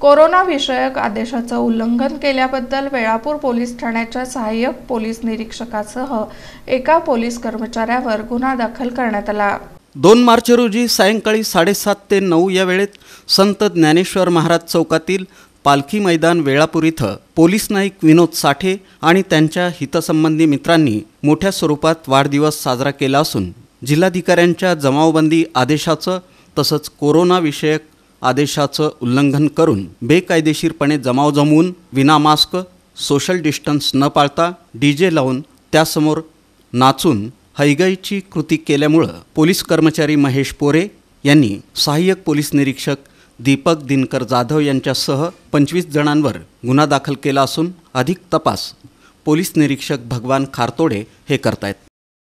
corona विषयक आदेशाचं उल्लंघन केल्याबद्दल वेळापूर पोलीस ठाण्याच्या सहाय्यक पोलीस निरीक्षकासह एका पोलीस कर्मचाऱ्यावर गुन्हा दाखल करण्यात आला दोन मार्च रोजी सायंकाळी साडेसात ते नऊ या वेळेत संत ज्ञानेश्वर महाराज चौकातील पालखी मैदान वेळापूर इथं पोलीस नाईक विनोद साठे आणि त्यांच्या हितसंबंधी मित्रांनी मोठ्या स्वरूपात वाढदिवस साजरा केला असून जिल्हाधिकाऱ्यांच्या जमावबंदी आदेशाचं तसंच कोरोनाविषयक आदेशाचं उल्लंघन करून बेकायदेशीरपणे जमाव जमवून विना मास्क सोशल डिस्टन्स न पाळता डी जे लावून त्यासमोर नाचून हैगाईची कृती केल्यामुळं पोलीस कर्मचारी महेश पोरे यांनी सहाय्यक पोलीस निरीक्षक दीपक दिनकर जाधव यांच्यासह पंचवीस जणांवर गुन्हा दाखल केला असून अधिक तपास पोलीस निरीक्षक भगवान खारतोडे हे करतायत